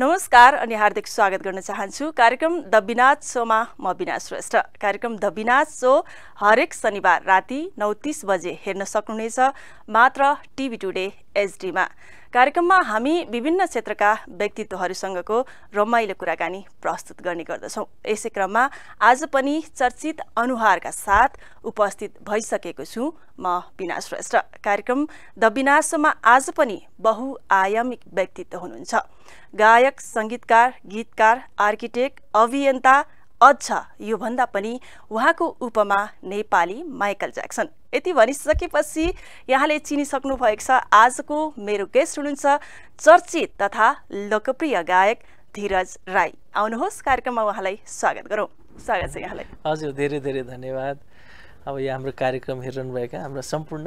नमस्कार अनि हार्दिक स्वागत गर्न चाहन्छु कार्यक्रम द विनाथ सोमा म बिना श्रेष्ठ कार्यक्रम द विनाथ सो हरेक शनिबार राति नौ तिस बजे हेर्न सक्नुहुनेछ मात्र टिभी टुडे एचडीमा कार्यक्रममा हामी विभिन्न क्षेत्रका व्यक्तित्वहरूसँगको रमाइलो कुराकानी प्रस्तुत गर्ने गर्दछौँ यसै क्रममा आज पनि चर्चित अनुहारका साथ उपस्थित भइसकेको छु म विनाश श्रेष्ठ कार्यक्रम द विनाशमा आज पनि बहुआयामिक व्यक्तित्व हुनुहुन्छ गायक सङ्गीतकार गीतकार आर्किटेक्ट अभियन्ता अझ योभन्दा पनि उहाँको उपमा नेपाली माइकल ज्याक्सन यति भनिसकेपछि यहाँले चिनिसक्नु भएको छ आजको मेरो गेस्ट हुनुहुन्छ चर्चित तथा लोकप्रिय गायक धीरज राई आउनुहोस् कार्यक्रममा उहाँलाई स्वागत गरौँ स्वागत छ यहाँलाई हजुर धेरै धेरै धन्यवाद अब यो हाम्रो कार्यक्रम हेरिरहनु हेरिरहनुभएका हाम्रा सम्पूर्ण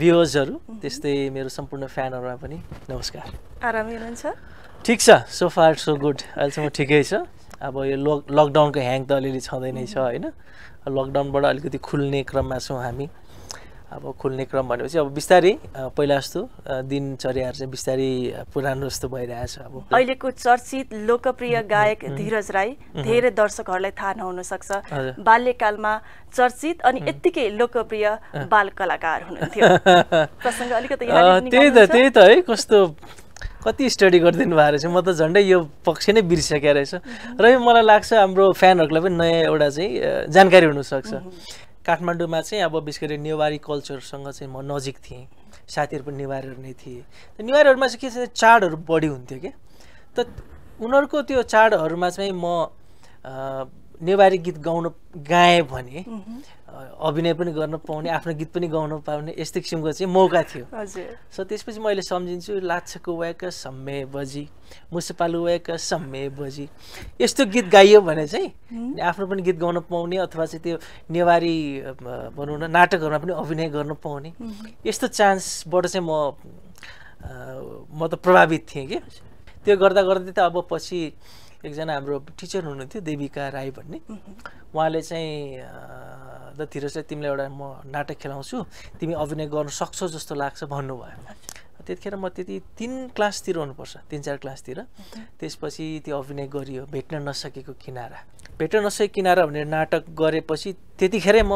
भ्युवर्सहरू त्यस्तै मेरो सम्पूर्ण फ्यानहरूमा पनि नमस्कार आराम हुनुहुन्छ ठिक छ सो फार सो गुड अहिलेसम्म ठिकै छ अब यो लक लकडाउनको ह्याङ त अलिअलि छँदै नै छ होइन लकडाउनबाट अलिकति खुल्ने क्रममा छौँ हामी अब खुल्ने क्रम भनेपछि अब बिस्तारै पहिला जस्तो दिनचर्याहरू चाहिँ बिस्तारै पुरानो जस्तो भइरहेछ अब अहिलेको चर्चित लोकप्रिय गायक धीरज राई धेरै दर्शकहरूलाई थाहा नहुन सक्छ बाल्यकालमा चर्चित अनि यत्तिकै लोकप्रिय बाल कलाकार हुनुहुन्थ्यो त्यही त त्यही त है कस्तो कति स्टडी गरिदिनु भएको रहेछ म त झन्डै यो पक्ष नै बिर्सिसकेको रहेछ र मलाई लाग्छ हाम्रो फ्यानहरूलाई पनि नयाँ एउटा चाहिँ जानकारी हुनसक्छ काठमाडौँमा चाहिँ अब विशेष गरी नेवारी कल्चरसँग चाहिँ म नजिक थिएँ साथीहरू पनि नेवारीहरू नै थिएँ नेवारीहरूमा चाहिँ के छ चाडहरू बढी हुन्थ्यो कि त उनीहरूको त्यो चाडहरूमा चाहिँ म नेवारी गीत गाउन गाएँ भने अभिनय पनि गर्न पाउने आफ्नो गीत पनि गाउन पाउने यस्तो किसिमको चाहिँ मौका थियो सो त्यसपछि मैले सम्झिन्छु लाछको वाक सम्मे बजी मुसपालु वाक सम्मे बजी यस्तो गीत गाइयो भने चाहिँ आफ्नो पनि गीत गाउन पाउने अथवा चाहिँ त्यो नेवारी भनौँ न नाटकहरूमा पनि अभिनय गर्न पाउने यस्तो चान्सबाट चाहिँ म म त प्रभावित थिएँ कि त्यो गर्दा गर्दै त अब पछि एकजना हाम्रो टिचर हुनुहुन्थ्यो देविका राई भन्ने उहाँले चाहिँ जतिर चाहिँ तिमीलाई एउटा म नाटक खेलाउँछु तिमी अभिनय गर्न सक्छौ जस्तो लाग्छ भन्नुभयो त्यतिखेर म त्यति तिन क्लासतिर हुनुपर्छ तिन चार क्लासतिर त्यसपछि त्यो अभिनय गरियो भेट्न नसकेको किनारा भेट्न नसकेको किनारा भनेर नाटक गरेपछि त्यतिखेरै म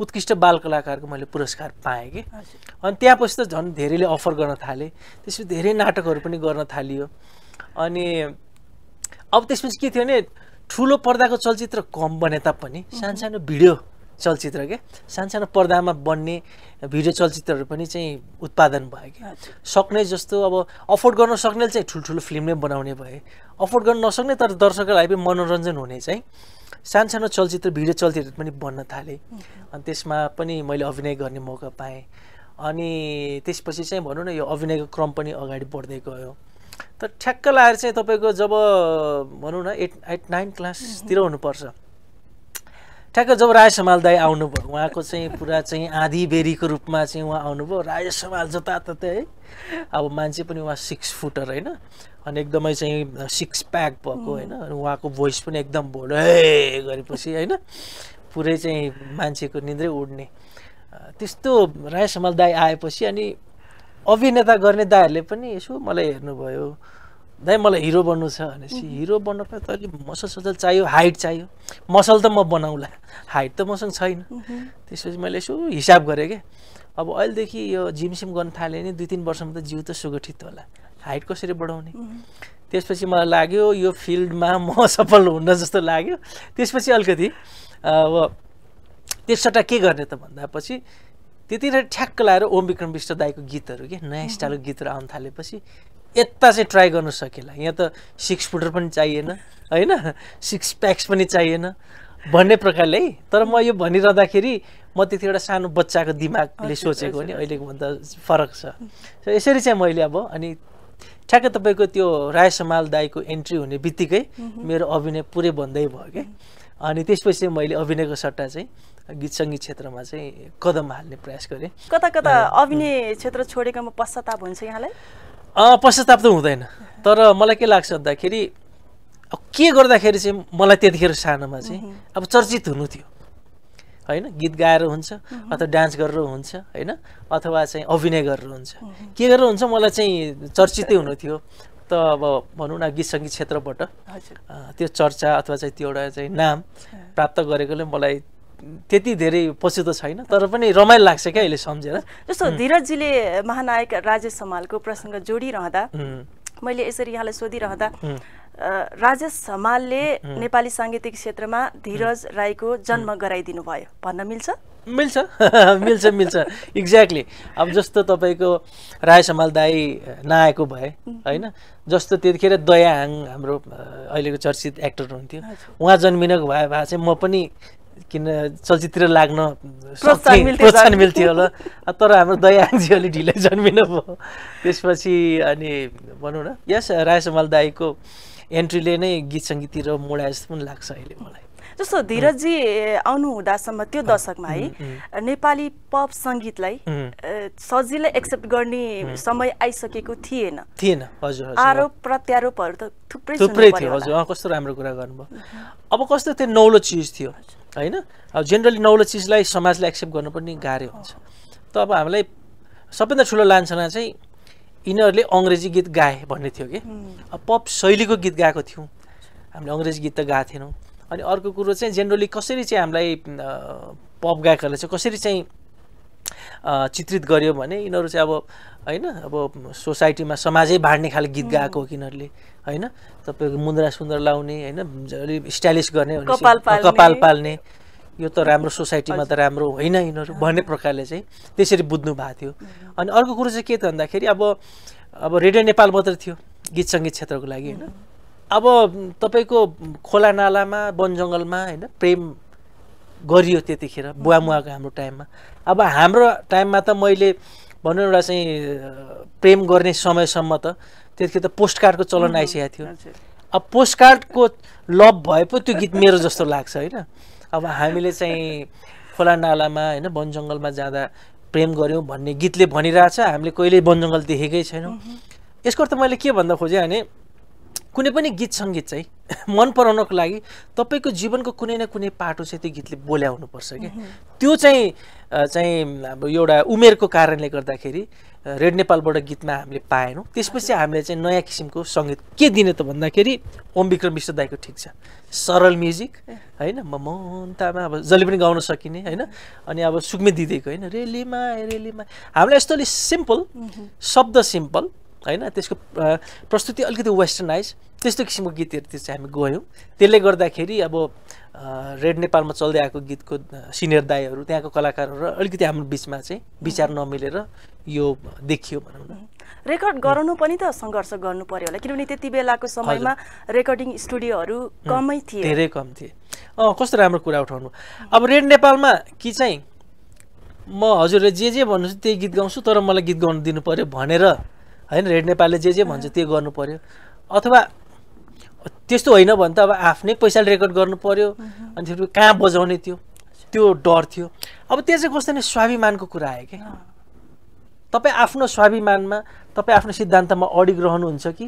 उत्कृष्ट बाल कलाकारको मैले पुरस्कार पाएँ कि अनि त्यहाँपछि त झन् धेरैले अफर गर्न थालेँ त्यसपछि धेरै नाटकहरू पनि गर्न थालियो अनि अब त्यसपछि के थियो भने ठुलो पर्दाको चलचित्र कम बने तापनि सानसानो भिडियो चलचित्र के सानसानो पर्दामा बन्ने भिडियो चलचित्रहरू पनि चाहिँ उत्पादन भयो क्या सक्ने जस्तो अब अफोर्ड गर्न सक्ने चाहिँ ठुल्ठुलो फिल्म नै बनाउने भए अफोर्ड गर्न नसक्ने तर दर्शकहरूलाई पनि मनोरञ्जन हुने चाहिँ सानसानो चलचित्र भिडियो चलचित्र पनि बन्न थालेँ अनि त्यसमा पनि मैले अभिनय गर्ने मौका पाएँ अनि त्यसपछि चाहिँ भनौँ न यो अभिनयको क्रम पनि अगाडि बढ्दै गयो तर ठ्याक्क लाएर चाहिँ तपाईँको जब भनौँ न एट एट नाइन क्लासतिर हुनुपर्छ ठ्याक्क जब राय समाल दाई आउनुभयो उहाँको चाहिँ पुरा चाहिँ आँधी बेरीको रूपमा चाहिँ उहाँ आउनुभयो राय समाल जताततै है अब मान्छे पनि उहाँ सिक्स फुटर होइन अनि एकदमै चाहिँ सिक्स प्याक भएको होइन अनि उहाँको भोइस पनि एकदम भोलै गरेपछि होइन पुरै चाहिँ मान्छेको निन्द्रै उड्ने त्यस्तो राय समाल दाई आएपछि अनि अभिनेता गर्ने दाईहरूले पनि यसो मलाई हेर्नुभयो दाइ मलाई हिरो बन्नु छ भनेपछि हिरो बन्नलाई त अलिक मसल सजल चाहियो हाइट चाहियो मसल त म बनाउँला हाइट त मसँग छैन त्यसपछि मैले यसो हिसाब गरेँ क्या अब अहिलेदेखि यो जिमसिम गर्न थालेँ नि दुई तिन वर्षमा त जिउ त सुगठित होला हाइट कसरी बढाउने त्यसपछि मलाई लाग्यो यो फिल्डमा म सफल हुन जस्तो लाग्यो त्यसपछि अलिकति अब त्यसवटा के गर्ने त भन्दा पछि त्यतिखेर ठ्याक्क लाएर ओम विक्रम विष्ट दाईको गीतहरू के नयाँ स्टाइलको गीतहरू आउनु थालेपछि यता चाहिँ ट्राई गर्नु सकेला यहाँ त सिक्स फुटर पनि चाहिएन होइन सिक्स प्याक्स पनि चाहिएन भन्ने प्रकारले है तर म यो भनिरहँदाखेरि म त्यति एउटा सानो बच्चाको दिमागले सोचेको नि अहिलेको भन्दा फरक छ यसरी चाहिँ मैले अब अनि ठ्याक्कै तपाईँको त्यो राय समाल दाईको एन्ट्री हुने बित्तिकै मेरो अभिनय पुरै बन्दै भयो कि अनि त्यसपछि मैले अभिनयको सट्टा चाहिँ गीत सङ्गीत क्षेत्रमा चाहिँ कदम हाल्ने प्रयास गरेँ कता कता अभिनय क्षेत्र छोडेकोमा पश्चाताप हुन्छ यहाँलाई पश्चाताप त हुँदैन तर मलाई के लाग्छ भन्दाखेरि के गर्दाखेरि चाहिँ मलाई त्यतिखेर सानोमा चाहिँ अब चर्चित हुनु थियो होइन गीत गाएर हुन्छ अथवा डान्स गरेर हुन्छ होइन अथवा चाहिँ अभिनय गरेर हुन्छ के गरेर हुन्छ मलाई चाहिँ चर्चितै हुनु थियो त अब भनौँ न गीत सङ्गीत क्षेत्रबाट त्यो चर्चा अथवा चाहिँ त्यो एउटा चाहिँ नाम प्राप्त गरेकोले मलाई त्यति धेरै पछि त छैन तर पनि रमाइलो लाग्छ क्या अहिले सम्झेर जस्तो धीरजीले महानायक राजेश समालको प्रसङ्ग जोडिरहँदा मैले यसरी यहाँलाई सोधिरहँदा राजेश हमालले नेपाली साङ्गीतिक क्षेत्रमा धीरज राईको जन्म गराइदिनु भयो भन्न मिल्छ मिल्छ मिल्छ मिल्छ एक्ज्याक्टली अब जस्तो तपाईँको राय समाल दाई नआएको भए होइन जस्तो त्यतिखेर दयाहाङ हाम्रो अहिलेको चर्चित एक्टर हुनुहुन्थ्यो उहाँ जन्मिनको भए भए चाहिँ म पनि किन चलचित्र लाग्न प्रोत्साहन मिल्थ्यो होला तर हाम्रो दयाङजी अलि ढिलै जन्मिनु भयो त्यसपछि अनि भनौँ न यस राय समाल दाईको एन्ट्रीले नै गीत सङ्गीततिर मोडा जस्तो पनि लाग्छ अहिले मलाई जस्तो धीरजी आउनु हुँदासम्म त्यो दशकमा है नेपाली पप सङ्गीतलाई सजिलै एक्सेप्ट गर्ने समय आइसकेको थिएन थिएन हजुर आरोप प्रत्यारोपहरू त थुप्रै थुप्रै थियो हजुर कस्तो राम्रो कुरा गर्नुभयो अब कस्तो त्यो नौलो चिज थियो होइन अब जेनरली नौलो चिजलाई समाजले एक्सेप्ट गर्नु पनि गाह्रो हुन्छ त अब हामीलाई सबैभन्दा ठुलो लान्छना चाहिँ यिनीहरूले अङ्ग्रेजी गीत गाए भन्ने थियो कि अब पप शैलीको गीत गाएको थियौँ हामीले अङ्ग्रेजी गीत त गाएको थिएनौँ अनि अर्को कुरो चाहिँ जेनरली कसरी चाहिँ हामीलाई पप गायकहरूलाई चाहिँ कसरी चाहिँ चित्रित गर्यो भने यिनीहरू चाहिँ अब होइन अब सोसाइटीमा समाजै बाँड्ने खाले गीत गाएको हो यिनीहरूले होइन तपाईँको मुन्द्रा सुन्द्रा लाउने होइन अलिक स्टाइलिस गर्ने कपाल पाल्ने यो त राम्रो सोसाइटीमा त राम्रो होइन यिनीहरू भन्ने प्रकारले चाहिँ त्यसरी बुझ्नु भएको थियो अनि अर्को कुरो चाहिँ के त भन्दाखेरि अब अब रेडियो नेपाल मात्र थियो गीत सङ्गीत क्षेत्रको लागि होइन अब तपाईँको खोला नालामा वन जङ्गलमा होइन प्रेम गरियो त्यतिखेर बुवा मुवाको हाम्रो टाइममा अब हाम्रो टाइममा त मैले भनौँ एउटा चाहिँ प्रेम गर्ने समयसम्म त त्यतिखेर त पोस्ट कार्डको चलन आइसकेको थियो अब पोस्ट कार्डको लभ भए पो त्यो गीत मेरो जस्तो लाग्छ होइन अब हामीले चाहिँ खोला नालामा होइन वन जङ्गलमा जाँदा प्रेम गऱ्यौँ भन्ने गीतले भनिरहेछ हामीले कहिल्यै वन जङ्गल देखेकै छैनौँ यसको त मैले के भन्दा खोजेँ भने कुनै पनि गीत सङ्गीत चाहिँ मन पराउनको लागि तपाईँको जीवनको कुनै न कुनै पाटो चाहिँ त्यो गीतले बोल्याउनुपर्छ क्या त्यो चाहिँ चाहिँ अब एउटा उमेरको कारणले गर्दाखेरि रेड नेपालबाट गीतमा हामीले पाएनौँ त्यसपछि हामीले चाहिँ नयाँ किसिमको सङ्गीत के दिने त भन्दाखेरि ओम विक्रम विश्व दाईको ठिक छ सरल म्युजिक होइन म ममतामा अब जहिले पनि गाउन सकिने होइन अनि अब सुक्मे दिदीको होइन रेलीमा रेलीमा हामीलाई यस्तो अलिक सिम्पल शब्द सिम्पल होइन त्यसको प्रस्तुति अलिकति वेस्टर्नाइज त्यस्तो किसिमको गीतहरू चाहिँ हामी गयौँ त्यसले गर्दाखेरि अब रेड नेपालमा चल्दै आएको गीतको सिनियर दाईहरू त्यहाँको कलाकारहरू अलिकति हाम्रो बिचमा चाहिँ विचार नमिलेर यो देखियो भनौँ न रेकर्ड गराउनु पनि त सङ्घर्ष गर्नु पर्यो होला किनभने त्यति बेलाको समयमा रेकर्डिङ स्टुडियोहरू कमै थिए धेरै कम थिए अँ कस्तो राम्रो कुरा उठाउनु अब रेड नेपालमा कि चाहिँ म हजुरले जे जे भन्नुहोस् त्यही गीत गाउँछु तर मलाई गीत गाउनु दिनु पऱ्यो भनेर होइन रेड नेपालले जे जे भन्छ त्यो गर्नु पर्यो अथवा त्यस्तो होइन भने त अब आफ्नै पैसाले रेकर्ड गर्नु पर्यो अनि फेरि कहाँ बजाउने थियो त्यो डर थियो अब त्यो चाहिँ कस्तो नै स्वाभिमानको कुरा आयो क्या तपाईँ आफ्नो स्वाभिमानमा तपाईँ आफ्नो सिद्धान्तमा अडिग रहनुहुन्छ कि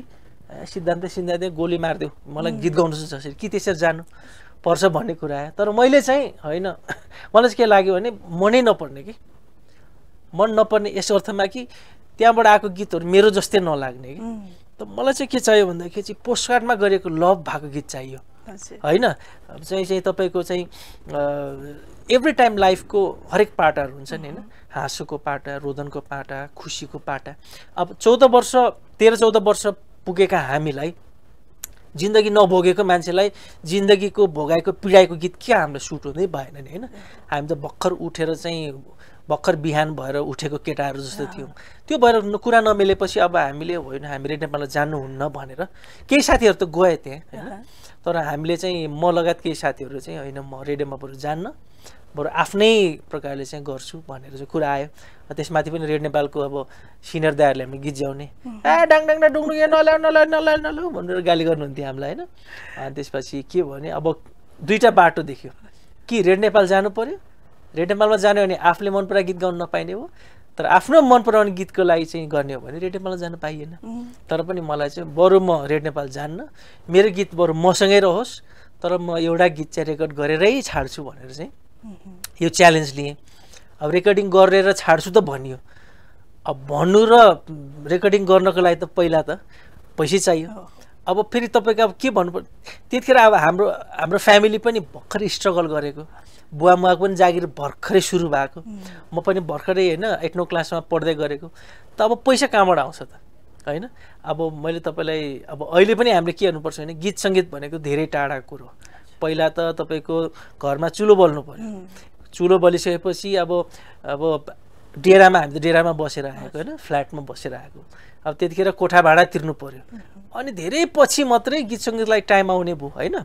सिद्धान्त सिद्धान्त गोली मारिदेऊ मलाई गीत गाउनु छ कि त्यसरी जानु पर्छ भन्ने कुरा आयो तर मैले चाहिँ होइन मलाई चाहिँ के लाग्यो भने मनै नपर्ने कि मन नपर्ने यस अर्थमा कि त्यहाँबाट आएको गीतहरू मेरो जस्तै नलाग्ने कि त मलाई चाहिँ के चाहियो भन्दाखेरि चाहिँ पोस्टकार्डमा गरेको लभ भएको गीत चाहियो होइन चाहिँ चाहिँ तपाईँको चाहिँ एभ्री टाइम लाइफको हरेक पाटाहरू हुन्छ नि होइन हाँसोको पाटा रोदनको पाटा खुसीको पाटा अब चौध वर्ष तेह्र चौध वर्ष पुगेका हामीलाई जिन्दगी नभोगेको मान्छेलाई जिन्दगीको भोगाएको पीडाएको गीत के हामीलाई सुट हुँदै भएन नि होइन हामी त भर्खर उठेर चाहिँ भर्खर बिहान भएर उठेको केटाहरू जस्तो थियौँ त्यो भएर कुरा नमिलेपछि अब हामीले होइन हामीले नेपाललाई जान्नुहुन्न भनेर केही साथीहरू त गए त्यहाँ होइन तर हामीले चाहिँ म लगायत केही साथीहरू चाहिँ होइन म रेडियोमा बरु जान्न बरु आफ्नै प्रकारले चाहिँ गर्छु भनेर चाहिँ कुरा आयो त्यसमाथि पनि रेड नेपालको अब सिनियर दाहरूले हामी गिज्याउने ए डाङ डाङ डुङडुङ नल्याउ नल्याउ नल्याउ नल्याउ भनेर गाली गर्नुहुन्थ्यो हामीलाई होइन अनि त्यसपछि के भने अब दुईवटा बाटो देख्यो कि रेड नेपाल जानु पऱ्यो रेडियो नेपालमा जाने भने आफूले मन पराएको गीत गाउनु नपाइने हो तर आफ्नो मन पराउने गीतको लागि चाहिँ गर्ने हो भने रेड नेपाल जान पाइएन तर पनि मलाई चाहिँ बरु म रेड नेपाल जान्न मेरो गीत बरु मसँगै रहोस् तर म एउटा गीत चाहिँ रेकर्ड गरेरै छाड्छु भनेर चाहिँ यो च्यालेन्ज लिएँ अब रेकर्डिङ गरेर छाड्छु त भनियो अब भन्नु र रेकर्डिङ गर्नको लागि त पहिला त पैसै चाहियो अब फेरि तपाईँको अब के भन्नु पर्यो त्यतिखेर अब हाम्रो हाम्रो फ्यामिली पनि भर्खर स्ट्रगल गरेको बुवा मुवाको पनि जागिर भर्खरै सुरु भएको म पनि भर्खरै होइन एट नौ क्लासमा पढ्दै गरेको त अब पैसा कहाँबाट आउँछ त होइन अब मैले तपाईँलाई अब अहिले पनि हामीले के गर्नुपर्छ भने गीत सङ्गीत भनेको धेरै टाढा कुरो पहिला त तपाईँको घरमा चुलो बल्नु पऱ्यो चुलो बलिसकेपछि अब अब डेरामा हामी त डेरामा बसेर आएको होइन फ्ल्याटमा बसेर आएको अब त्यतिखेर कोठा भाडा तिर्नु पऱ्यो अनि धेरै पछि मात्रै गीत सङ्गीतलाई टाइम आउने भयो होइन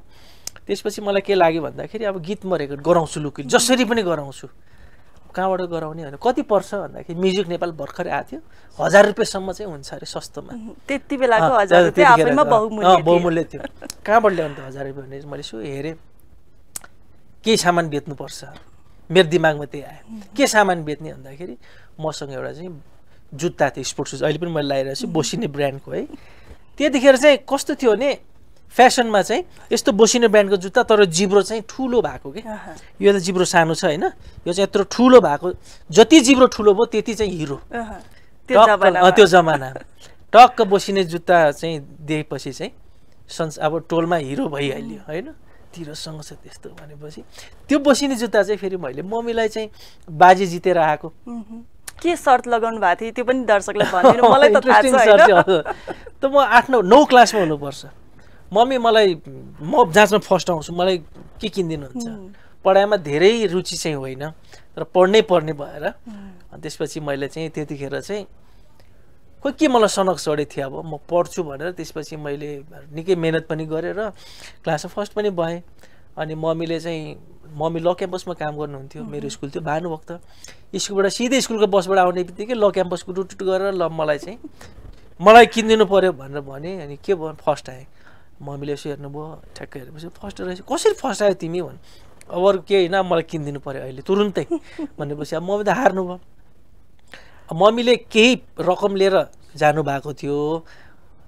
त्यसपछि मलाई के लाग्यो भन्दाखेरि अब गीत म रेकर्ड गराउँछु लुकि जसरी पनि गराउँछु कहाँबाट गराउने भने कति पर्छ भन्दाखेरि म्युजिक नेपाल भर्खरै आएको थियो हजार रुपियाँसम्म चाहिँ हुन्छ अरे सस्तोमा त्यति बेला बहुमूल्य थियो कहाँबाट ल्याउनु त हजार रुपियाँ भने मैले सो हेरेँ केही सामान बेच्नुपर्छ मेरो दिमागमा त्यही आयो के सामान बेच्ने भन्दाखेरि मसँग एउटा चाहिँ जुत्ता थियो स्पोर्ट्स सुज अहिले पनि मैले लगाइरहेको छु बोसिने ब्रान्डको है त्यतिखेर चाहिँ कस्तो थियो भने फेसनमा चाहिँ यस्तो बोसिनो ब्रान्डको जुत्ता तर जिब्रो चाहिँ ठुलो भएको के यो त जिब्रो सानो छ होइन यो चाहिँ यत्रो ठुलो भएको जति जिब्रो ठुलो भयो त्यति चाहिँ हिरो त्यो जमाना टक्क बोसिने जुत्ता चाहिँ दिएपछि चाहिँ सन्स अब टोलमा हिरो भइहाल्यो होइन तिरोसँग छ त्यस्तो भनेपछि त्यो बसिने जुत्ता चाहिँ फेरि मैले मम्मीलाई चाहिँ बाजे जितेर आएको के सर्ट लगाउनु भएको थियो त्यो पनि दर्शकलाई त म आठ नौ नौ क्लासमा हुनुपर्छ मम्मी मलाई म जाँचमा फर्स्ट आउँछु मलाई के हुन्छ पढाइमा धेरै रुचि चाहिँ होइन तर पढ्नै पर्ने भएर त्यसपछि मैले चाहिँ त्यतिखेर चाहिँ खोइ के मलाई सनक चढेको थियो अब म पढ्छु भनेर त्यसपछि मैले निकै मेहनत पनि गरेर क्लासमा फर्स्ट पनि भएँ अनि मम्मीले चाहिँ मम्मी ल क्याम्पसमा काम गर्नुहुन्थ्यो मेरो स्कुल थियो भानुभक्त स्कुलबाट सिधै स्कुलको बसबाट आउने बित्तिकै ल क्याम्पसको टुटुट गरेर ल मलाई चाहिँ मलाई किनिदिनु पऱ्यो भनेर भने अनि के भयो फर्स्ट आएँ मम्मीले यसो हेर्नुभयो ठ्याक्कै हेरेपछि फर्स्ट रहेछ कसरी फर्स्ट आयो तिमी भन् अब अरू केही होइन मलाई किनिदिनु पऱ्यो अहिले तुरुन्तै भनेपछि अब मम्मी त हार्नु भयो मम्मीले केही रकम लिएर जानुभएको थियो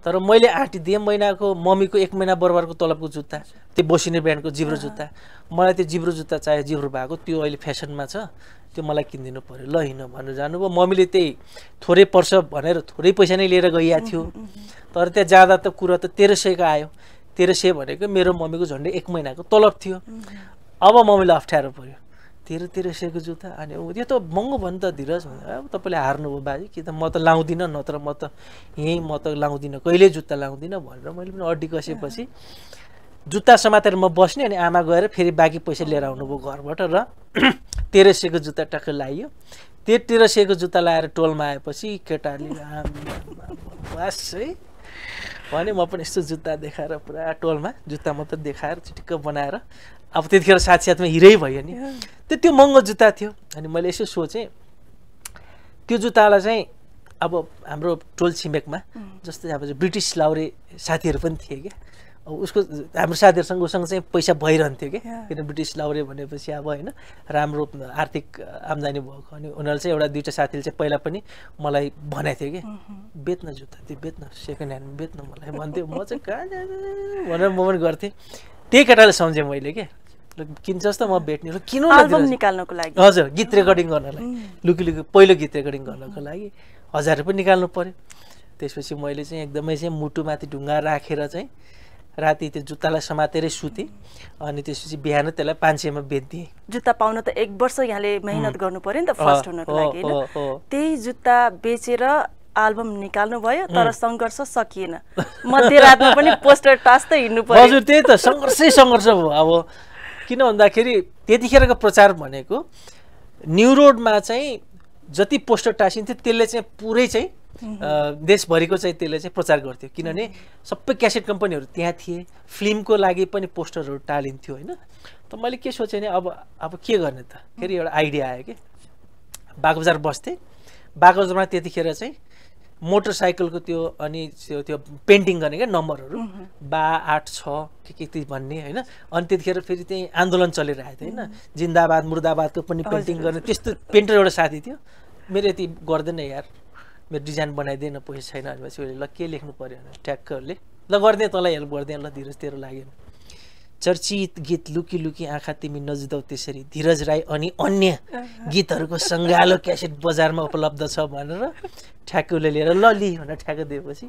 तर मैले आँटी दिएँ महिनाको मम्मीको एक महिना बराबरको तलबको जुत्ता त्यो बोसिने ब्रान्डको जिब्रो जुत्ता मलाई त्यो जिब्रो जुत्ता चाहियो जिब्रो भएको त्यो अहिले फेसनमा छ त्यो मलाई किनिदिनु पऱ्यो ल हिँड भनेर जानुभयो मम्मीले त्यही थोरै पर्छ भनेर थोरै पैसा नै लिएर गइएको थियो तर त्यहाँ जाँदा त कुरा त तेह्र सयको आयो तेह्र सय भनेको मेरो मम्मीको झन्डै एक महिनाको तलब थियो अब मम्मीले अप्ठ्यारो पऱ्यो तेह्र तेह्र सयको जुत्ता अनि ऊ यो त महँगो भयो नि त धीरज अब तपाईँले हार्नुभयो बाजे कि त म त लाउँदिनँ नत्र म त यहीँ म त लाउँदिनँ कहिले जुत्ता लाउँदिनँ भनेर मैले पनि अड्डी कसेपछि जुत्ता समातेर म बस्ने अनि आमा गएर फेरि बाँकी पैसा लिएर आउनुभयो घरबाट र तेह्र सयको जुत्ता टक्क लगाइयो त्यो तेह्र सयको जुत्ता लगाएर टोलमा आएपछि केटाहरूले वास है भने म पनि यस्तो जुत्ता देखाएर पुरा टोलमा जुत्ता मात्रै देखाएर चिटिक्क बनाएर अब त्यतिखेर साथसाथमा हिरै भयो नि त्यो त्यो महँगो जुत्ता थियो अनि मैले यसो सोचेँ त्यो जुत्तालाई चाहिँ अब हाम्रो टोल छिमेकमा जस्तै अब ब्रिटिस लाउरे साथीहरू पनि थिए क्या उसको हाम्रो साथीहरूसँग उसँग चाहिँ पैसा भइरहन्थ्यो कि किन ब्रिटिस लाउरे भनेपछि अब होइन राम्रो आर्थिक आम्दानी भएको अनि उनीहरूले चाहिँ एउटा दुइटा साथीले चाहिँ पहिला पनि मलाई भनेको थियो कि mm-hmm। बेच्न जुत्ता त्यो बेच्न सेकेन्ड ह्यान्ड बेच्न मलाई भन्थ्यो म चाहिँ कहाँ भनेर म पनि गर्थेँ त्यही केटाले सम्झेँ मैले क्या किन्छस् त म भेट्ने लु निकाल्नको लागि हजुर गीत रेकर्डिङ mm-hmm। गर्नलाई mm-hmm। लुकी लुकी पहिलो गीत रेकर्डिङ गर्नको लागि हजार रुपियाँ निकाल्नु पऱ्यो त्यसपछि मैले चाहिँ एकदमै चाहिँ मुटुमाथि ढुङ्गा राखेर चाहिँ राति त्यो जुत्तालाई समातेरै सुतेँ अनि त्यसपछि बिहान त्यसलाई पाँच सयमा बेच्दिएँ जुत्ता पाउन त एक वर्ष यहाँले मेहनत गर्नु पर्यो नि त फर्स्ट हुनको लागि त्यही जुत्ता बेचेर आल्बम निकाल्नु भयो तर सङ्घर्ष सकिएन मध्यरातमा पनि पोस्टर त हिँड्नु पर्यो हजुर त्यही त सङ्घर्षै सङ्घर्ष हो अब किन भन्दाखेरि त्यतिखेरको प्रचार भनेको न्यु रोडमा चाहिँ जति पोस्टर टाँसिन्थ्यो त्यसले चाहिँ पुरै चाहिँ देशभरिको चाहिँ त्यसले चाहिँ प्रचार गर्थ्यो किनभने सबै क्यासेट कम्पनीहरू त्यहाँ थिए फिल्मको लागि पनि पोस्टरहरू टालिन्थ्यो होइन त मैले के सोचेँ नि अब अब के गर्ने त फेरि एउटा आइडिया आयो कि बागबजार बस्थेँ बागबजारमा त्यतिखेर चाहिँ मोटरसाइकलको त्यो अनि त्यो त्यो पेन्टिङ गर्ने क्या नम्बरहरू बा आठ छ के के त्यो भन्ने होइन अनि त्यतिखेर फेरि त्यही आन्दोलन चलेर आएको थियो होइन जिन्दाबाद मुर्दाबादको पनि पेन्टिङ गर्ने त्यस्तो पेन्टर एउटा साथी थियो मेरो यति गर्दैन यार मेरो डिजाइन बनाइदिएन पैसा छैन भनेपछि उसले ल के लेख्नु पऱ्यो भने ट्याक्कहरूले ल गरिदिएँ तँलाई हेल्प गरिदिएँ ल धीरज तेरो लागेन चर्चित गीत लुकी लुकी आँखा तिमी नजुदाउ त्यसरी धीरज राई अनि अन्य गीतहरूको सङ्गालो क्यासेट बजारमा उपलब्ध छ भनेर ठ्याक्कुले लिएर ल लिएँ भनेर ठ्याक्क दिएपछि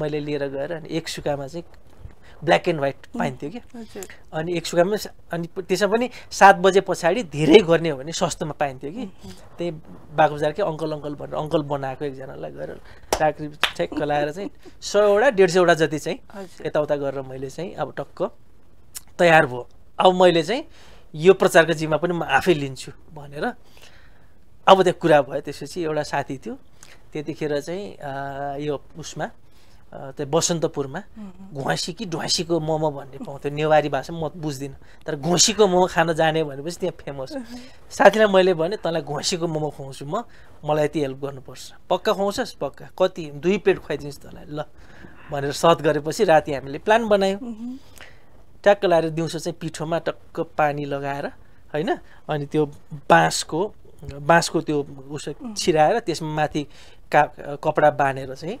मैले लिएर गएर अनि एक सुकामा चाहिँ ब्ल्याक एन्ड व्हाइट पाइन्थ्यो कि अनि एक सुगामा अनि त्यसमा पनि सात बजे पछाडि धेरै गर्ने हो भने सस्तोमा पाइन्थ्यो कि त्यही बागबजारकै अङ्कल अङ्कल भनेर अङ्कल बनाएको एकजनालाई गएर टाकरी ठ्याक्क लाएर चाहिँ सयवटा डेढ सयवटा जति चाहिँ यताउता गरेर मैले चाहिँ अब टक्क तयार भयो अब मैले चाहिँ यो प्रचारको जिम्मा पनि म आफै लिन्छु भनेर अब त्यो कुरा भयो त्यसपछि एउटा साथी थियो त्यतिखेर चाहिँ यो उसमा त्यो बसन्तपुरमा घुवासी कि ढुवासीको मोमो भन्ने पाउँथ्यो नेवारी भाषा म बुझ्दिनँ तर घुँसीको मोमो खान जाने भनेपछि त्यहाँ फेमस साथीलाई मैले भने तँलाई घुँसीको मोमो खुवाउँछु म मलाई यति हेल्प गर्नुपर्छ पक्का खुवाउँछस् पक्का कति दुई प्लेट खुवाइदिनुहोस् तँलाई ल भनेर सत गरेपछि राति हामीले प्लान बनायौँ ट्याक्क लगाएर दिउँसो चाहिँ पिठोमा टक्क पानी लगाएर होइन अनि त्यो बाँसको बाँसको त्यो उस छिराएर त्यसमा माथि का कपडा बाँधेर चाहिँ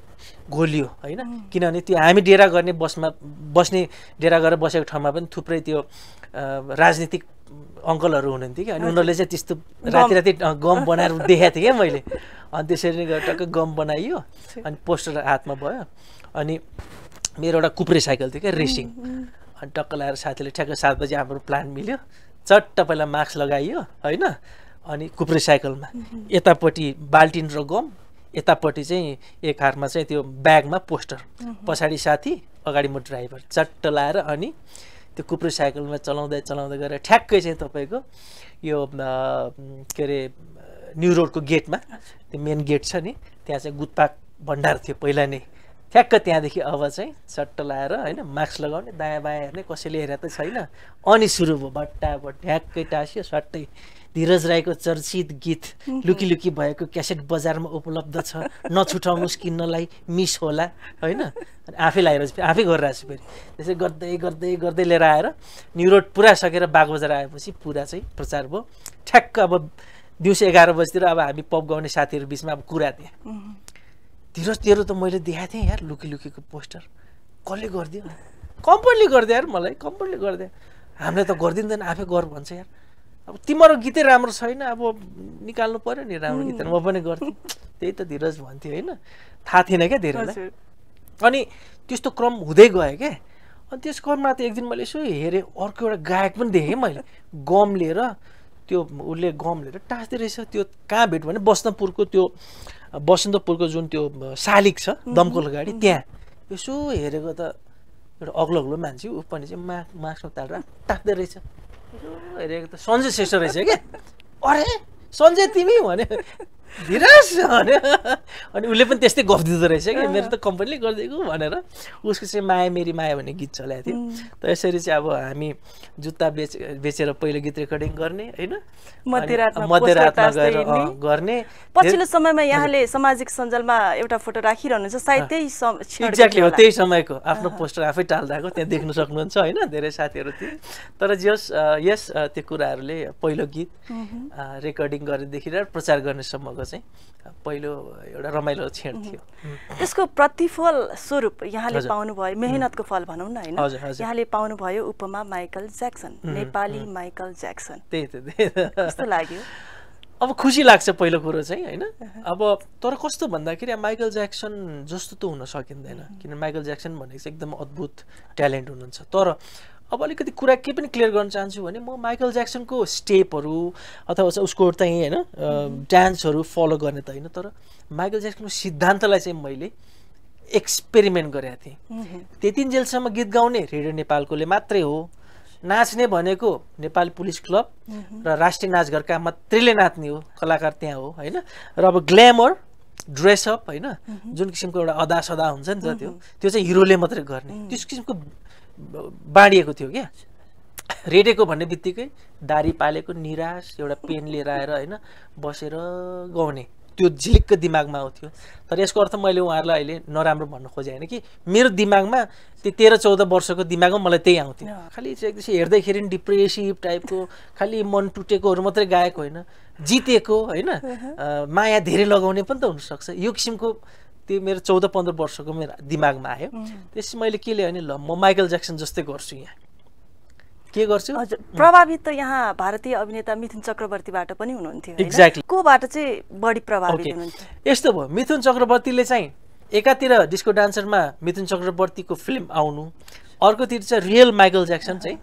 घोलियो होइन किनभने त्यो हामी डेरा गर्ने बसमा बस्ने डेरा गरेर बसेको ठाउँमा पनि थुप्रै त्यो राजनीतिक अङ्कलहरू हुनुहुन्थ्यो कि अनि उनीहरूले चाहिँ त्यस्तो राति राति गम बनाएर देखाएको थिएँ क्या मैले अनि त्यसरी नै टक्क गम बनाइयो अनि पोस्टर हातमा भयो अनि मेरो एउटा कुप्रे साइकल थियो क्या रेसिङ अनि टक्क लगाएर साथीले ठ्याक्क सात बजी हाम्रो प्लान मिल्यो चट्ट पहिला मास्क लगाइयो होइन अनि कुप्रे साइकलमा यतापट्टि बाल्टिन र गम यतापट्टि चाहिँ एक हातमा चाहिँ त्यो ब्यागमा पोस्टर पछाडि साथी अगाडि म ड्राइभर चट्ट लाएर अनि त्यो कुप्रे साइकलमा चलाउँदै चलाउँदै गएर ठ्याक्कै चाहिँ तपाईँको यो के अरे न्यु रोडको गेटमा त्यो मेन गेट छ नि त्यहाँ चाहिँ गुत्पाक भण्डार थियो पहिला नै ठ्याक्क त्यहाँदेखि अब चाहिँ चट्ट लाएर होइन मास्क लगाउने दायाँ बायाँ हेर्ने कसैले हेरेर त छैन अनि सुरु भयो बट्टा ठ्याक्कै टाँस्यो सट्टै धीरज राईको चर्चित गीत लुकी लुकी भएको क्यासेट बजारमा उपलब्ध छ नछुटाउनुहोस् किन्नलाई मिस होला होइन आफै लगाएर आफै गरेर फेरि त्यसै गर्दै गर्दै गर्दै लिएर आएर न्युरोड पुरा सकेर बाघ बजार आएपछि पुरा चाहिँ प्रचार भयो ठ्याक्क अब दिउँसो एघार बजीतिर अब हामी पप गाउने साथीहरू बिचमा अब कुरा थिएँ धीरज तेरो त मैले देखाएको थिएँ यार लुकी लुकीको पोस्टर कसले गरिदियो कम्पनीले गरिदियो यार मलाई कम्पनीले गरिदियो हामीलाई त गरिदिँदैन आफै गर भन्छ यार अब तिम्रो गीतै राम्रो छैन अब निकाल्नु पऱ्यो नि राम्रो गीत म पनि गर्थेँ त्यही त धीरज भन्थ्यो होइन थाहा थिएन क्या धेरैलाई अनि त्यस्तो क्रम हुँदै गयो क्या अनि त्यस क्रममा त एक दिन मैले यसो हेरेँ अर्को एउटा गायक पनि देखेँ मैले गम लिएर त्यो उसले गम लिएर टाँच्दै रहेछ त्यो कहाँ भेट भने बसन्तपुरको त्यो बसन्तपुरको जुन त्यो शालिक छ दमकल गाडी त्यहाँ यसो हेरेको त एउटा अग्लो अग्लो मान्छे ऊ पनि चाहिँ मा मास्क उतारेर टाँच्दै रहेछ हेरेको त सन्जय श्रेष्ठ रहेछ कि अरे सन्जय तिमी भने धिराज अनि उसले पनि त्यस्तै गफ दिँदो रहेछ कि मेरो त कम्पनीले गरिदिएको भनेर उसको चाहिँ माया मेरी माया भन्ने गीत चलाएको थियो त यसरी चाहिँ अब हामी जुत्ता बेच बेचेर पहिलो गीत रेकर्डिङ गर्ने होइन मध्यरातमा गएर गर्ने पछिल्लो समयमा यहाँले सामाजिक सञ्जालमा एउटा फोटो राखिरहनु सायद त्यही एक्ज्याक्टली हो त्यही समयको आफ्नो पोस्टर आफै टाल्दाको त्यहाँ देख्न सक्नुहुन्छ होइन धेरै साथीहरू थिए तर जस यस त्यो कुराहरूले पहिलो गीत रेकर्डिङ गरेदेखि र प्रचार गर्नेसम्म भनेको चाहिँ पहिलो एउटा रमाइलो क्षण थियो त्यसको प्रतिफल स्वरूप यहाँले पाउनुभयो मेहनतको फल भनौँ न होइन यहाँले पाउनुभयो उपमा Michael Jackson Nepali Michael Jackson त्यही त्यही लाग्यो अब खुसी लाग्छ पहिलो कुरो चाहिँ होइन अब तर कस्तो भन्दाखेरि माइकल ज्याक्सन जस्तो त हुन सकिँदैन किन माइकल ज्याक्सन भनेको चाहिँ एकदम अद्भुत ट्यालेन्ट हुनुहुन्छ तर अब अलिकति कुरा के पनि क्लियर गर्न चाहन्छु भने म माइकल ज्याक्सनको स्टेपहरू अथवा उसको चाहिँ होइन डान्सहरू फलो गर्ने त होइन तर माइकल ज्याक्सनको सिद्धान्तलाई चाहिँ मैले एक्सपेरिमेन्ट गरेका थिएँ जेलसम्म गीत गाउने रेडियो नेपालकोले मात्रै हो नाच्ने भनेको नेपाली पुलिस क्लब र राष्ट्रिय नाचघरका मात्रैले नाच्ने हो कलाकार त्यहाँ हो होइन र अब ग्ल्यामर ड्रेसअप होइन जुन किसिमको एउटा अदा सदा हुन्छ नि त त्यो त्यो चाहिँ हिरोले मात्रै गर्ने त्यस किसिमको बाँडिएको थियो क्या रेडेको भन्ने बित्तिकै दारी पालेको निराश एउटा पेन लिएर आएर होइन बसेर गाउने त्यो झिलिक्क दिमागमा आउँथ्यो तर यसको अर्थ मैले उहाँहरूलाई अहिले नराम्रो भन्न खोजेँ होइन कि मेरो दिमागमा त्यो तेह्र चौध वर्षको दिमागमा मलाई त्यही आउँथ्यो खालि चाहिँ एकदेश हेर्दाखेरि डिप्रेसिभ टाइपको खालि मन टुटेकोहरू मात्रै गाएको होइन जितेको होइन माया धेरै लगाउने पनि त हुनसक्छ यो किसिमको त्यो मेरो चौध पन्ध्र वर्षको मेरो दिमागमा आयो त्यसपछि मैले के ल्याएँ भने ल म माइकल ज्याक्सन जस्तै गर्छु यहाँ के गर्छु हजुर प्रभावित त यहाँ भारतीय अभिनेता मिथुन चक्रवर्तीबाट पनि हुनुहुन्थ्यो एक्ज्याक्टली कोबाट चाहिँ बढी प्रभावित हुनुहुन्थ्यो यस्तो भयो मिथुन चक्रवर्तीले चाहिँ एकातिर डिस्को डान्सरमा मिथुन चक्रवर्तीको फिल्म आउनु अर्कोतिर चाहिँ रियल माइकल ज्याक्सन चाहिँ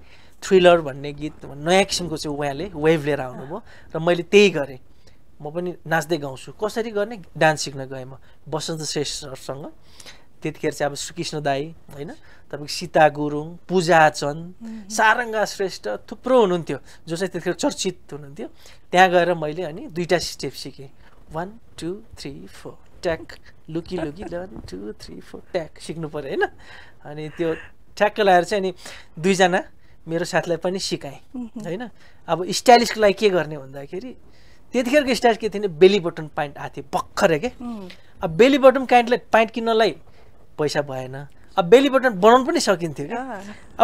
थ्रिलर भन्ने गीत नयाँ किसिमको चाहिँ उहाँले वेभ लिएर आउनुभयो र मैले त्यही गरेँ म पनि नाच्दै गाउँछु कसरी गर्ने डान्स सिक्न गएँ म बसन्त श्रेष्ठ सरसँग त्यतिखेर चाहिँ अब श्रीकृष्ण दाई होइन तपाईँको सीता गुरुङ पूजा चन्द सारङ्गा श्रेष्ठ थुप्रो हुनुहुन्थ्यो जो चाहिँ त्यतिखेर चर्चित हुनुहुन्थ्यो त्यहाँ गएर मैले अनि दुईवटा स्टेप सिकेँ वान टू थ्री फोर ट्याक लुकी लुकी वान टू थ्री फोर ट्याक सिक्नु पऱ्यो होइन अनि त्यो ठ्याक्क लगाएर चाहिँ अनि दुईजना मेरो साथीलाई पनि सिकाएँ होइन अब स्टाइलिसको लागि के गर्ने भन्दाखेरि त्यतिखेरको स्टाइल के थियो भने बेली बटन प्यान्ट आएको थियो भर्खरै के अब बेली बटन प्यान्टलाई प्यान्ट किन्नलाई पैसा भएन अब बेली बटन बनाउनु पनि सकिन्थ्यो क्या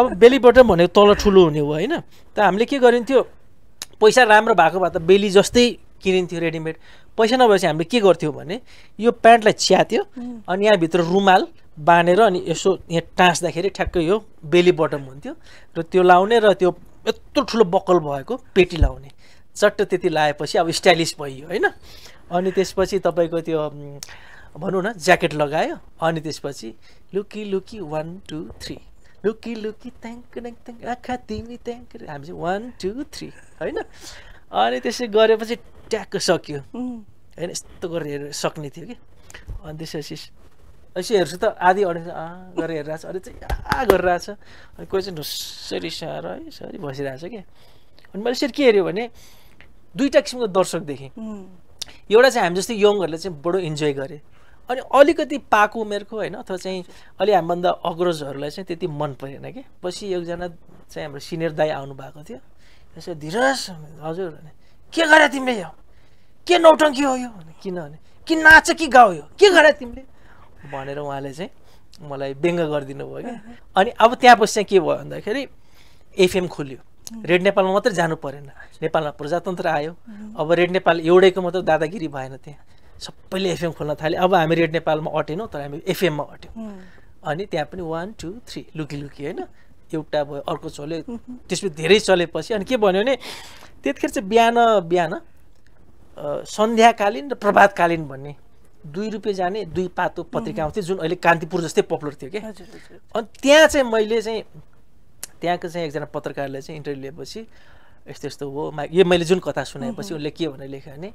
अब बेली बटन भनेको तल ठुलो हुने हो होइन त हामीले के गरिन्थ्यो पैसा राम्रो भएको भए त बेली जस्तै किनिन्थ्यो रेडिमेड पैसा नभएपछि हामीले के गर्थ्यौँ भने यो प्यान्टलाई च्यात्यो अनि यहाँभित्र रुमाल बाँधेर अनि यसो यहाँ टाँस्दाखेरि ठ्याक्कै यो बेली बटम हुन्थ्यो र त्यो लाउने र त्यो यत्रो ठुलो बक्कल भएको पेटी लाउने चट्ट त्यति लाएपछि अब स्टाइलिस भइयो होइन अनि त्यसपछि तपाईँको त्यो भनौँ न ज्याकेट लगायो अनि त्यसपछि लुकी लुकी वान टू थ्री लुकी लुकी त्यहाँक ट्याङ्क आँखा तिमी त्याङ्क हामी चाहिँ वान टू थ्री होइन अनि त्यसै गरेपछि ट्याक्क सक्यो होइन यस्तो गरेर सक्ने थियो कि अनि त्यसपछि यसो हेर्छु त आधी अडि आ गरेर हेरिरहेको छ अरे चाहिँ आ गरिरहेछ अनि कोही चाहिँ नुसरी सार है सरी बसिरहेको छ क्या अनि मैले यसरी के हेऱ्यो भने दुईवटा किसिमको दर्शक देखेँ एउटा चाहिँ हामी जस्तै यङहरूले चाहिँ बडो इन्जोय गरे अनि अलिकति पाको उमेरको होइन अथवा चाहिँ अलि हामीभन्दा अग्रजहरूलाई चाहिँ त्यति मन परेन कि पछि एकजना चाहिँ हाम्रो सिनियर दाई आउनु भएको थियो यसो धीरस हजुर के गरे तिमीले यो के नौटङ्की हो यो किनभने कि नाच कि गाउ यो के गरे तिमीले भनेर उहाँले चाहिँ मलाई व्यङ्ग गरिदिनु भयो क्या अनि अब त्यहाँ पछि चाहिँ के भयो भन्दाखेरि एफएम खोल्यो रेड नेपालमा मात्रै जानु परेन नेपालमा प्रजातन्त्र आयो अब रेड नेपाल एउटैको मात्रै दादागिरी भएन त्यहाँ सबैले एफएम खोल्न थाल्यो अब हामी रेड नेपालमा अटेनौँ तर हामी एफएममा अट्यौँ अनि त्यहाँ पनि वान टू थ्री लुकी लुकी होइन एउटा भयो अर्को चल्यो त्यसपछि धेरै चलेपछि अनि के भन्यो भने त्यतिखेर चाहिँ बिहान बिहान सन्ध्याकालीन र प्रभातकालीन भन्ने दुई रुपियाँ जाने दुई पातो पत्रिका आउँथ्यो जुन अहिले कान्तिपुर जस्तै पपुलर थियो क्या अनि त्यहाँ चाहिँ मैले चाहिँ त्यहाँको चाहिँ एकजना पत्रकारले चाहिँ इन्टरभ्यू लिएपछि यस्तो यस्तो हो मा यो मैले जुन कथा सुनाएपछि उसले के भनेर लेख्यो भने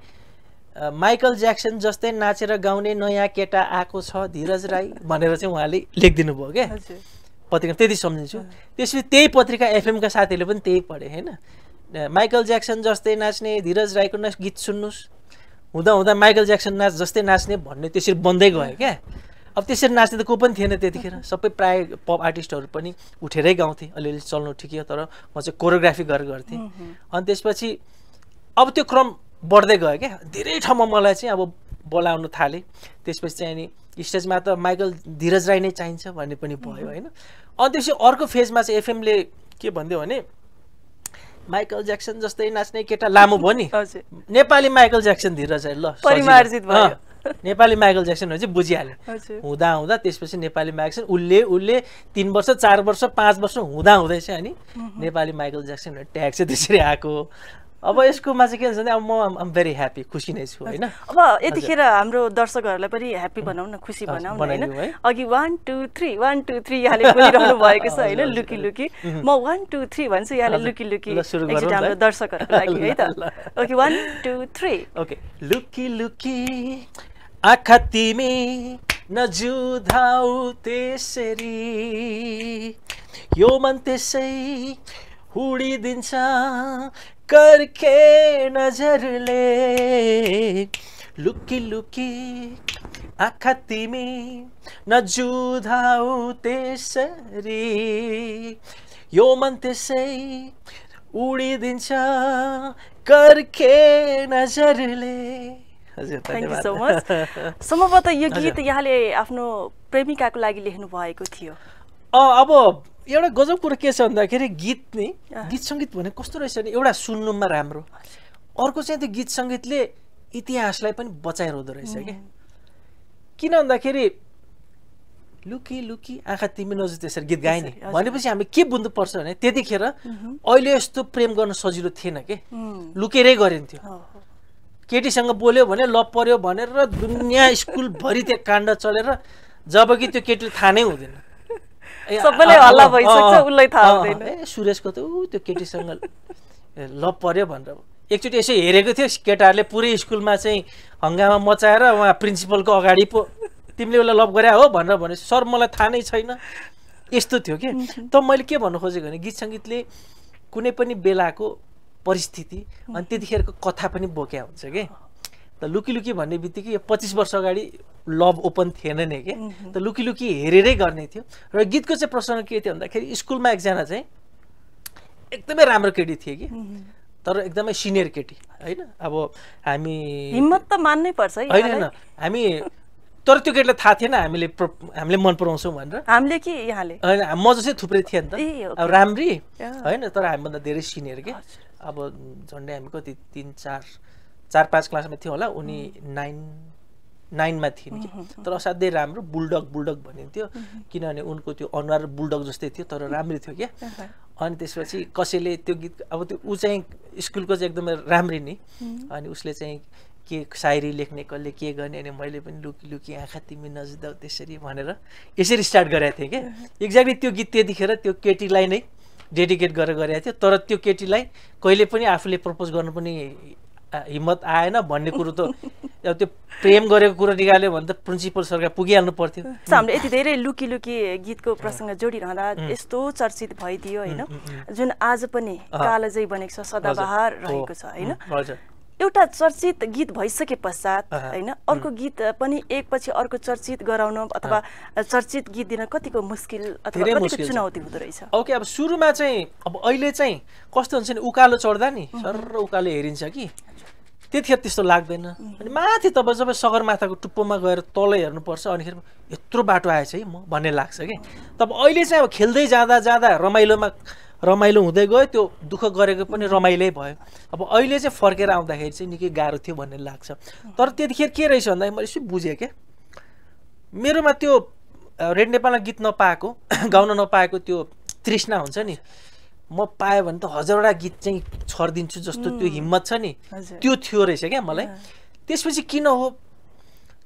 माइकल ज्याक्सन जस्तै नाचेर गाउने नयाँ केटा आएको छ धीरज राई भनेर चाहिँ उहाँले लेखिदिनु भयो क्या पत्रिका त्यति सम्झिन्छु त्यसपछि त्यही पत्रिका एफएमका साथीहरूले पनि त्यही पढे होइन माइकल ज्याक्सन जस्तै नाच्ने धीरज राईको नाच गीत सुन्नुहोस् हुँदा हुँदा माइकल ज्याक्सन नाच जस्तै नाच्ने भन्ने त्यसरी बन्दै गयो क्या अब त्यसरी नाच्ने त को पनि थिएन त्यतिखेर सबै प्राय पप आर्टिस्टहरू पनि उठेरै गाउँथे अलिअलि चल्नु ठिकै हो तर म चाहिँ कोरियोग्राफी गरेर गर्थेँ अनि त्यसपछि अब त्यो क्रम बढ्दै गयो क्या धेरै ठाउँमा मलाई चाहिँ अब बोलाउनु थालेँ त्यसपछि चाहिँ अनि स्टेजमा त माइकल धीरज राई नै चाहिन्छ भन्ने पनि भयो होइन अनि त्यसपछि अर्को फेजमा चाहिँ एफएमले के भनिदियो भने माइकल ज्याक्सन जस्तै नाच्ने केटा लामो भयो नि नेपाली माइकल ज्याक्सन धीरज राई ल परिमार्जित भयो नेपाली माइकल ज्याक्सन भनेपछि बुझिहाल्यो हुँदा हुँदा त्यसपछि नेपाली माइकल उसले उसले तिन वर्ष चार वर्ष पाँच वर्ष हुँदा हुँदै चाहिँ अनि नेपाली माइकल ज्याक्सन ट्याग चाहिँ त्यसरी आएको अब यसकोमा चाहिँ के हुन्छ भने अब म आम भेरी ह्याप्पी खुसी नै छु होइन अब यतिखेर हाम्रो दर्शकहरूलाई पनि ह्याप्पी बनाउँ न खुसी बनाउँ न होइन अघि one two three one two three यहाँले बोलिरहनु भएको छ होइन लुकी लुकी म वान टू थ्री भन्छु यहाँले लुकी लुकी हाम्रो दर्शकहरूको लागि है त okay one two three okay लुकी लुकी आँखा तिमी नजुधाउ त्यसरी यो मन त्यसै हुडिदिन्छ करके नजरले लुकी लुकी आँखा तिमी नजुधाउ त्यसरी यो मन त्यसै उडिदिन्छ कर्खे नजरले थ्याङ्क यू सो मच सम्भवतः यो गीत यहाँले आफ्नो प्रेमिकाको लागि लेख्नु भएको थियो अब एउटा गजब कुरो के छ भन्दाखेरि गीत नि गीत सङ्गीत भने कस्तो रहेछ भने एउटा सुन्नुमा राम्रो अर्को चाहिँ त्यो गीत सङ्गीतले इतिहासलाई पनि बचाएर हुँदो रहेछ कि किन भन्दाखेरि लुकी लुकी आँखा तिमी नजु त्यसरी गीत गाएँ नि भनेपछि हामी के बुझ्नुपर्छ भने त्यतिखेर अहिले यस्तो प्रेम गर्न सजिलो थिएन कि लुकेरै गरिन्थ्यो केटीसँग बोल्यो भने लप पऱ्यो भनेर दुनियाँ स्कुलभरि त्यो काण्ड चलेर जब कि त्यो केटीले थाहा नै हुँदैन सबैले हल्ला उसलाई थाहा हुँदैन सुरेशको त ऊ त्यो केटीसँग लप पऱ्यो भनेर एकचोटि यसो हेरेको थियो केटाहरूले पुरै स्कुलमा चाहिँ हङ्गामा मचाएर उहाँ प्रिन्सिपलको अगाडि पो तिमीले उसलाई लभ गरे हो भनेर भने सर मलाई थाहा नै छैन यस्तो थियो कि त मैले के भन्नु खोजेको भने गीत सङ्गीतले कुनै पनि बेलाको परिस्थिति अनि त्यतिखेरको कथा पनि बोक्या हुन्छ कि त लुकी लुकी भन्ने बित्तिकै पच्चिस वर्ष अगाडि लभ ओपन थिएन नि कि त लुकी लुकी हेरेरै गर्ने थियो र गीतको चाहिँ प्रसङ्ग के थियो भन्दाखेरि स्कुलमा एकजना चाहिँ एकदमै राम्रो केटी थिए कि तर एकदमै सिनियर केटी होइन अब हामी हिम्मत त मान्नै पर्छ होइन होइन हामी तर त्यो केटीलाई थाहा थिएन हामीले हामीले मन पराउँछौँ भनेर हामीले कि यहाँले होइन म जस्तै थुप्रै थिएँ नि त राम्री होइन तर हामीभन्दा धेरै सिनियर के अब झन्डै हामी कति तिन चार चार पाँच क्लासमा थियौँ होला उनी नाइन नाइनमा थिइन् कि तर असाध्यै राम्रो बुलडग बुलडग भनिन्थ्यो किनभने उनको त्यो अनुहार बुलडग जस्तै थियो तर राम्रो थियो क्या अनि त्यसपछि कसैले त्यो गीत अब त्यो ऊ चाहिँ स्कुलको चाहिँ एकदमै राम्रै नि अनि उसले चाहिँ के सायरी लेख्ने कसले के गर्ने अनि मैले पनि लुकी लुकी आँखा तिमी नजिदाउ त्यसरी भनेर यसरी स्टार्ट गरेको थिएँ क्या एक्ज्याक्टली त्यो गीत त्यतिखेर त्यो केटीलाई नै डेडिकेट गरेर गरेको थियो तर त्यो केटीलाई कहिले पनि आफूले प्रपोज गर्नु पनि हिम्मत आएन भन्ने कुरो त अब त्यो प्रेम गरेको कुरो निकाल्यो भने त प्रिन्सिपल सरकार पुगिहाल्नु पर्थ्यो हामीले यति धेरै लुकी लुकी गीतको प्रसङ्ग जोडिरहँदा यस्तो चर्चित भइदियो होइन जुन आज पनि कालोजै बनेको छ सदाबहार रहेको छ होइन एउटा चर्चित गीत भइसके पश्चात होइन अर्को गीत पनि एकपछि अर्को चर्चित गराउन अथवा चर्चित गीत दिन कतिको मुस्किल अथवा कतिको चुनौती हुँदो रहेछ ओके अब सुरुमा चाहिँ अब अहिले चाहिँ कस्तो हुन्छ नि उकालो चढ्दा नि सर उकालो हेरिन्छ कि त्यतिखेर त्यस्तो लाग्दैन अनि माथि तपाईँ जब सगरमाथाको टुप्पोमा गएर तल हेर्नुपर्छ अनिखेर यत्रो बाटो आएछ है म भन्ने लाग्छ कि तब अहिले चाहिँ अब खेल्दै जाँदा जाँदा रमाइलोमा रमाइलो हुँदै गयो त्यो दुःख गरेको पनि रमाइलै भयो अब अहिले चाहिँ फर्केर आउँदाखेरि चाहिँ निकै गाह्रो थियो भन्ने लाग्छ तर त्यतिखेर के रहेछ भन्दाखेरि मैले यसो बुझेँ क्या मेरोमा त्यो रेड नेपालमा गीत नपाएको गाउन नपाएको त्यो तृष्णा हुन्छ नि म पाएँ भने त हजारवटा गीत चाहिँ छरिदिन्छु जस्तो त्यो हिम्मत छ नि त्यो थियो रहेछ क्या मलाई त्यसपछि किन हो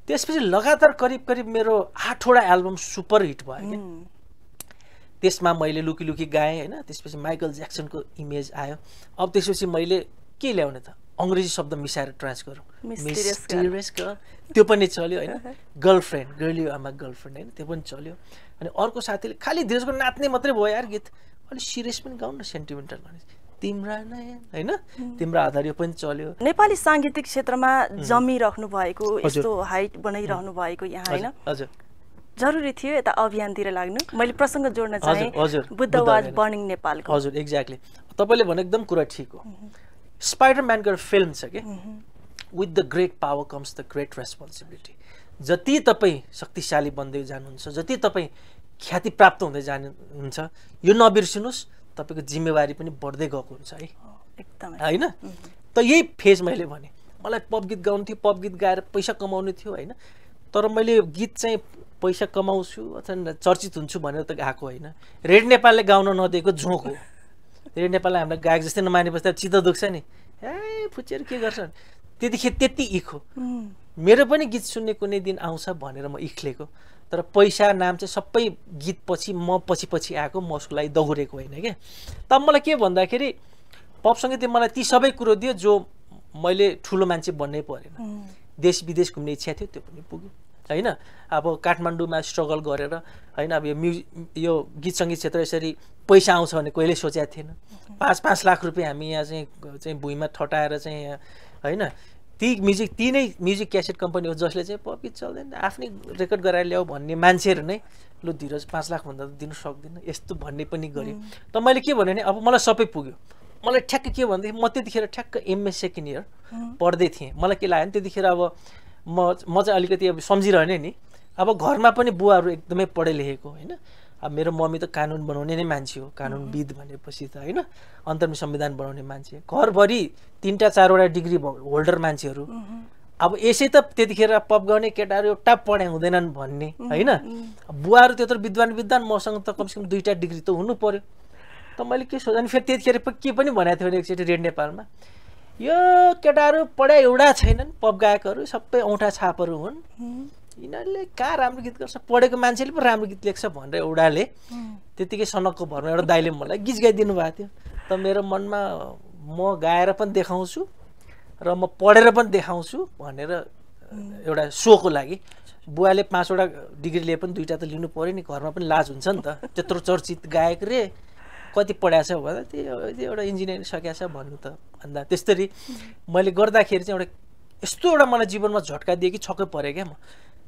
त्यसपछि लगातार करिब करिब मेरो आठवटा एल्बम सुपर हिट भयो क्या त्यसमा मैले लुकी लुकी गाएँ होइन त्यसपछि माइकल ज्याक्सनको इमेज आयो अब त्यसपछि मैले के ल्याउने त अङ्ग्रेजी शब्द मिसाएर ट्रान्स गरौँ त्यो पनि चल्यो होइन गर्लफ्रेन्ड गर्लियो आमा गर्लफ्रेन्ड होइन त्यो पनि चल्यो अनि अर्को साथीले खालि धीरजको नाच्ने मात्रै भयो यार गीत अलिक सिरियस पनि गाउँ न सेन्टिमेन्टल भने तिम्रा होइन तिम्रा आधार यो पनि चल्यो नेपाली साङ्गीतिक क्षेत्रमा जमिराख्नु भएको यस्तो हाइट बनाइरहनु भएको यहाँ होइन हजुर जरुरी थियो यता अभियानतिर लाग्नु मैले प्रसङ्ग जोड्न चाहेँ बुद्धवाज बर्निङ नेपालको हजुर एक्ज्याक्टली तपाईँले भने एकदम कुरा ठिक हो स्पाइडरम्यानको एउटा फिल्म छ कि with the great power comes the great responsibility जति तपाईँ शक्तिशाली बन्दै जानुहुन्छ जति तपाईँ ख्याति प्राप्त हुँदै जानुहुन्छ यो नबिर्सिनुहोस् तपाईँको जिम्मेवारी पनि बढ्दै गएको हुन्छ है एकदम होइन त यही फेज मैले भने मलाई पप गीत गाउनु थियो पप गीत गाएर पैसा कमाउनु थियो होइन तर मैले गीत चाहिँ पैसा कमाउँछु अथवा चर्चित हुन्छु भनेर त गएको होइन रेड नेपालले गाउन नदिएको झोक हो रेड नेपालले हामीलाई गायक जस्तै नमानेपछि त चित्त दुख्छ नि ए फुचेर के गर्छन् त्यतिखेर त्यति इख हो मेरो पनि गीत सुन्ने कुनै दिन आउँछ भनेर म इख्लेको तर पैसा नाम चाहिँ सबै गीतपछि म पछि पछि आएको म उसको लागि दौडेको होइन क्या तब मलाई के भन्दाखेरि पप सङ्गीतले मलाई ती सबै कुरो दियो जो मैले ठुलो मान्छे बन्नै परेन देश विदेश घुम्ने इच्छा थियो त्यो पनि पुग्यो होइन अब काठमाडौँमा स्ट्रगल गरेर होइन अब यो म्युजिक यो गीत सङ्गीत क्षेत्र यसरी पैसा आउँछ भने कहिले सोचेको थिएन पाँच पाँच लाख रुपियाँ हामी यहाँ चाहिँ चाहिँ भुइँमा ठटाएर चाहिँ होइन ती म्युजिक ती नै म्युजिक क्यासेट कम्पनी हो जसले चाहिँ पपित चल्दैन आफ्नै रेकर्ड गराएर ल्याऊ भन्ने मान्छेहरू नै लु धिरो पाँच लाखभन्दा त दिनु सक्दिनँ यस्तो भन्ने पनि गरेँ त मैले के भने अब मलाई सबै पुग्यो मलाई ठ्याक्क के भनेदेखि म त्यतिखेर ठ्याक्क एमए सेकेन्ड इयर पढ्दै थिएँ मलाई के लाग्यो भने त्यतिखेर अब म म चाहिँ अलिकति अब सम्झिरहने नि अब घरमा पनि बुवाहरू एकदमै पढे लेखेको होइन अब मेरो मम्मी त कानुन बनाउने नै मान्छे हो कानुनविद भनेपछि त होइन अन्तरिम संविधान बनाउने मान्छे घरभरि तिनवटा चारवटा डिग्री होल्डर मान्छेहरू अब यसै त त्यतिखेर पप गर्ने केटाहरू एउटा पढाइ हुँदैनन् भन्ने होइन बुवाहरू त्यत्रो विद्वान विद्वान मसँग त कमसेकम दुईवटा डिग्री त हुनु पऱ्यो त मैले के सोधेँ अनि फेरि त्यतिखेर के पनि भनेको थिएँ भने एकचोटि रेड नेपालमा यो केटाहरू पढाइ एउटा छैनन् पप गायकहरू सबै औँठा छापहरू हुन् यिनीहरूले कहाँ राम्रो गीत गर्छ पढेको मान्छेले पो राम्रो गीत लेख्छ भनेर एउटाले त्यतिकै सनकको भरमा एउटा दाइले मलाई गीत गाइदिनु भएको थियो त मेरो मनमा म गाएर पनि देखाउँछु र म पढेर पनि देखाउँछु भनेर एउटा सोको लागि बुवाले पाँचवटा डिग्री लिए पनि दुइटा त लिनु पऱ्यो नि घरमा पनि लाज हुन्छ नि त त्यत्रो चर्चित गायक रे कति पढाएको छ भन्दा त्यो एउटा इन्जिनियरिङ सकिएको छ भन्नु त भन्दा त्यस्तरी मैले गर्दाखेरि चाहिँ एउटा यस्तो एउटा मलाई जीवनमा झट्का दियो कि छक्कै परेँ क्या म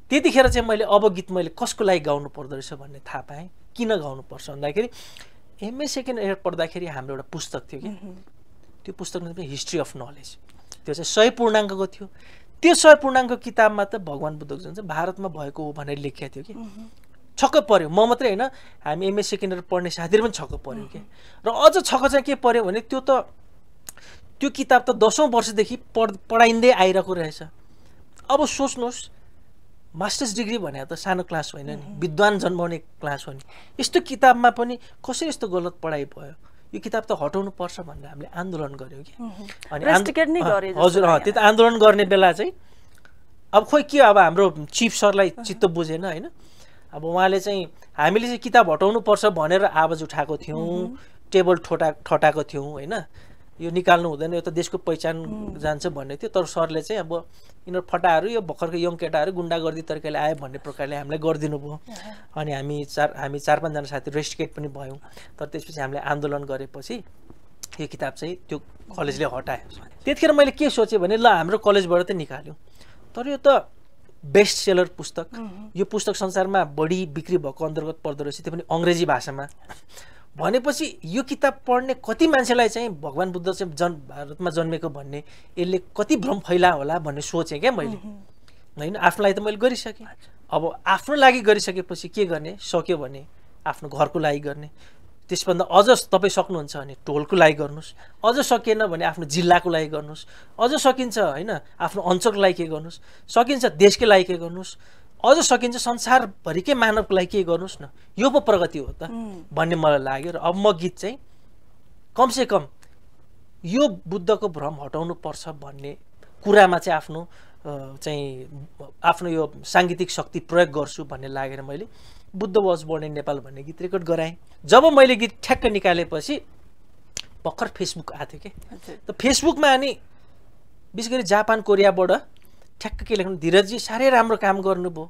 त्यतिखेर चाहिँ मैले अब गीत मैले कसको लागि गाउनु पर्दो रहेछ भन्ने थाहा पाएँ किन गाउनुपर्छ भन्दाखेरि एमए सेकेन्ड इयर पढ्दाखेरि हाम्रो एउटा पुस्तक थियो कि त्यो पुस्तकमा हिस्ट्री अफ नलेज त्यो चाहिँ सय पूर्णाङ्कको थियो त्यो सय पूर्णाङ्क किताबमा त भगवान् बुद्धको जुन चाहिँ भारतमा भएको हो भनेर लेखिएको थियो कि छक्क पऱ्यो म मात्रै होइन हामी एमए सेकेन्डरी पढ्ने साथीहरू पनि छक्क पऱ्यो कि र अझ छक्क चाहिँ के पऱ्यो भने त्यो त त्यो किताब त दसौँ वर्षदेखि पढ पढाइँदै आइरहेको रहेछ अब सोच्नुहोस् मास्टर्स डिग्री भने त सानो क्लास होइन नि विद्वान जन्माउने क्लास हो नि यस्तो किताबमा पनि कसरी यस्तो गलत पढाइ भयो यो किताब त हटाउनु पर्छ भनेर हामीले आन्दोलन गऱ्यौँ कि अनि हजुर त्यो त आन्दोलन गर्ने बेला चाहिँ अब खोइ के अब हाम्रो चिफ सरलाई चित्त बुझेन होइन अब उहाँले चाहिँ हामीले चाहिँ किताब हटाउनुपर्छ भनेर आवाज उठाएको थियौँ टेबल ठोटा ठटाएको थियौँ होइन यो निकाल्नु हुँदैन यो त देशको पहिचान जान्छ भन्ने थियो तर सरले चाहिँ अब यिनीहरू फटाहरू यो भर्खरको यङ केटाहरू गुन्डागर्दी तरिकाले आयो भन्ने प्रकारले हामीलाई गरिदिनु भयो अनि हामी चार हामी चार पाँचजना साथी रेस्टिकेट पनि भयौँ तर त्यसपछि हामीले आन्दोलन गरेपछि यो किताब चाहिँ त्यो कलेजले हटायो त्यतिखेर मैले के सोचेँ भने ल हाम्रो कलेजबाट त निकाल्यो तर यो त बेस्ट सेलर पुस्तक यो पुस्तक संसारमा बढी बिक्री भएको अन्तर्गत पर्दो रहेछ त्यो पनि अङ्ग्रेजी भाषामा भनेपछि यो किताब पढ्ने कति मान्छेलाई चाहिँ भगवान् बुद्ध चाहिँ जन् भारतमा जन्मेको भन्ने यसले कति भ्रम फैला होला भन्ने सोचेँ क्या मैले होइन आफ्नोलाई त मैले गरिसकेँ अब आफ्नो लागि गरिसकेपछि के गर्ने सक्यो भने आफ्नो घरको लागि गर्ने त्यसभन्दा अझ तपाईँ सक्नुहुन्छ भने टोलको लागि गर्नुहोस् अझ सकिएन भने आफ्नो जिल्लाको लागि गर्नुहोस् अझ सकिन्छ होइन आफ्नो अञ्चलको लागि के गर्नुहोस् सकिन्छ देशकै लागि के गर्नुहोस् अझ सकिन्छ संसारभरिकै मानवको लागि के गर्नुहोस् न यो पो प्रगति हो त भन्ने मलाई लाग्यो र अब म गीत चाहिँ कमसेकम यो बुद्धको भ्रम हटाउनु पर्छ भन्ने कुरामा चाहिँ आफ्नो चाहिँ आफ्नो यो साङ्गीतिक शक्ति प्रयोग गर्छु भन्ने लागेर मैले Buddha was born in Nepal भन्ने गीत रेकर्ड गराएँ जब मैले गीत ठ्याक्क निकालेपछि भर्खर फेसबुक आएको थियो कि त फेसबुकमा अनि विशेष गरी जापान कोरियाबाट ठ्याक्क के लेख्नु धीरजी साह्रै राम्रो काम गर्नुभयो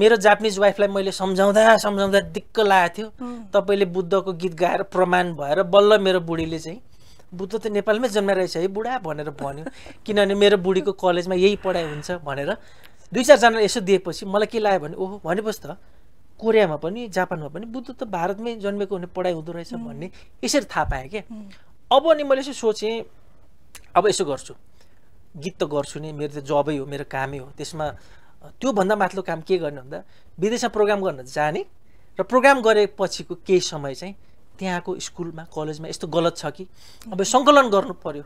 मेरो जापानिज वाइफलाई मैले सम्झाउँदा सम्झाउँदा दिक्क लागेको थियो तपाईँले बुद्धको गीत गाएर प्रमाण भएर बल्ल मेरो बुढीले चाहिँ बुद्ध त नेपालमै जन्म रहेछ है बुढा भनेर भन्यो किनभने मेरो बुढीको कलेजमा यही पढाइ हुन्छ भनेर दुई चारजनाले यसो दिएपछि मलाई के लाग्यो भने ओहो भनेपछि त कोरियामा पनि जापानमा पनि बुद्ध त भारतमै जन्मेको हुने पढाइ हुँदो रहेछ भन्ने यसरी थाहा पाएँ क्या अब अनि मैले चाहिँ सोचेँ अब यसो गर्छु गीत त गर्छु नि मेरो त जबै हो मेरो कामै हो त्यसमा त्योभन्दा माथिल्लो काम के गर्ने भन्दा विदेशमा प्रोग्राम गर्न जाने र प्रोग्राम गरेपछिको केही समय चाहिँ त्यहाँको स्कुलमा कलेजमा यस्तो गलत छ कि अब सङ्कलन गर्नु पऱ्यो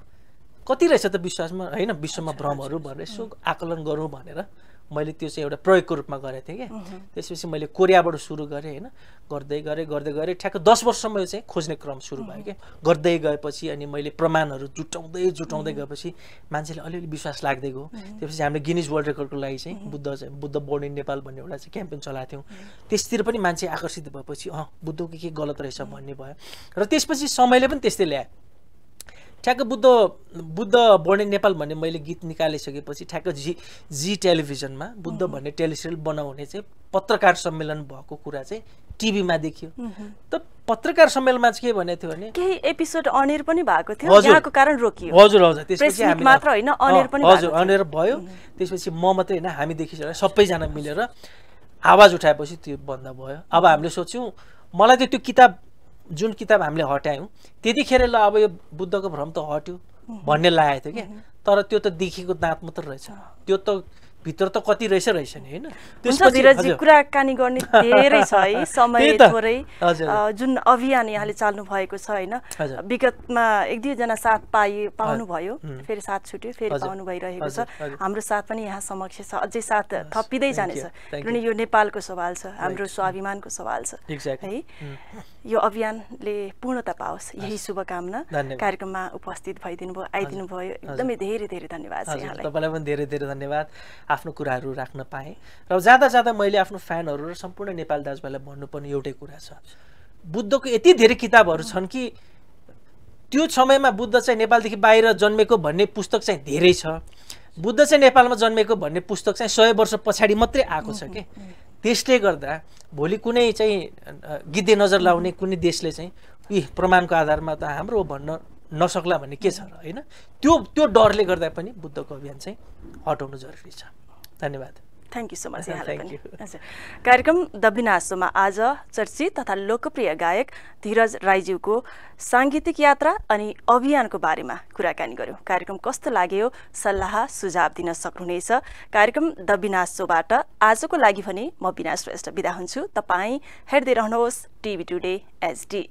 कति रहेछ त विश्वासमा होइन विश्वमा भ्रमहरू भनेर यसो आकलन गरौँ भनेर मैले त्यो चाहिँ एउटा प्रयोगको रूपमा गरेको थिएँ क्या त्यसपछि मैले कोरियाबाट सुरु गरेँ होइन गर्दै गरेँ गर्दै गरेँ ठ्याक्क दस यो चाहिँ खोज्ने क्रम सुरु भयो क्या गर्दै गएपछि अनि मैले प्रमाणहरू जुटाउँदै जुटाउँदै गएपछि मान्छेले अलिअलि विश्वास लाग्दै गयो त्यसपछि हामीले गिनिज वर्ल्ड रेकर्डको लागि चाहिँ बुद्ध चाहिँ बुद्ध बोर्ड इन नेपाल भन्ने एउटा चाहिँ क्याम्पेन चलाएको थियौँ त्यसतिर पनि मान्छे आकर्षित भएपछि अँ बुद्धको के के गलत रहेछ भन्ने भयो र त्यसपछि समयले पनि त्यस्तै ल्याएँ ठ्याक्क बुद्ध बुद्ध बर्ने नेपाल भन्ने मैले गीत निकालिसकेपछि ठ्याक्क जी जी टेलिभिजनमा बुद्ध भन्ने टेलिसिरियल बनाउने चाहिँ पत्रकार सम्मेलन भएको कुरा चाहिँ टिभीमा देखियो त पत्रकार सम्मेलनमा चाहिँ के भनेको थियो भने केही एपिसोड अनेर पनि भएको थियो यहाँको कारण रोकियो हजुर हजुर त्यसपछि मात्र होइन अनेर पनि हजुर अनेर भयो त्यसपछि म मात्रै होइन हामी देखिसकेर सबैजना मिलेर आवाज उठाएपछि त्यो बन्द भयो अब हामीले सोच्यौँ मलाई त त्यो किताब जुन किताब हामीले हट्यायौँ त्यतिखेर ल अब यो बुद्धको भ्रम त हट्यो भन्ने लागेको थियो क्या तर त्यो त देखेको दाँत मात्र रहेछ त्यो त भित्र त कति रहेछ रहेछ नि होइन त्यसपछि कुराकानी गर्ने धेरै छ है समय थोरै जुन अभियान यहाँले चाल्नु भएको छ होइन विगतमा एक दुईजना साथ पाए पाउनुभयो फेरि साथ छुट्यो फेरि पाउनु भइरहेको छ हाम्रो साथ पनि यहाँ समक्ष छ अझै साथ थपिँदै जानेछ किनभने यो नेपालको सवाल छ हाम्रो स्वाभिमानको सवाल छ है यो अभियानले पूर्णता पाओस् यही शुभकामना कार्यक्रममा उपस्थित भइदिनु भयो आइदिनु भयो एकदमै धेरै धेरै धन्यवाद तपाईँलाई पनि धेरै धेरै धन्यवाद आफ्नो कुराहरू राख्न पाएँ र जाँदा जाँदा मैले आफ्नो फ्यानहरू र सम्पूर्ण नेपाल दाजुभाइलाई भन्नुपर्ने एउटै कुरा छ बुद्धको यति धेरै किताबहरू छन् कि त्यो समयमा बुद्ध चाहिँ नेपालदेखि बाहिर जन्मेको भन्ने पुस्तक चाहिँ धेरै छ बुद्ध चाहिँ नेपालमा जन्मेको भन्ने पुस्तक चाहिँ सय वर्ष पछाडि मात्रै आएको छ कि त्यसले गर्दा भोलि कुनै चाहिँ गिद्धे नजर लाउने कुनै देशले चाहिँ उ प्रमाणको आधारमा त हाम्रो भन्न नसक्ला भन्ने के छ र होइन त्यो त्यो डरले गर्दा पनि बुद्धको अभियान चाहिँ हटाउनु जरुरी छ धन्यवाद थ्याङ्क यू सो मच यहाँलाई पनि कार्यक्रम द विनाशोमा आज चर्चित तथा लोकप्रिय गायक धीरज राईज्यूको साङ्गीतिक यात्रा अनि अभियानको बारेमा कुराकानी गर्यौँ कार्यक्रम कस्तो लाग्यो सल्लाह सुझाव दिन सक्नुहुनेछ कार्यक्रम द विनाशोबाट आजको लागि भने म विनाश श्रेष्ठ विदा हुन्छु तपाईँ हेर्दै रहनुहोस् टिभी टुडे एचडी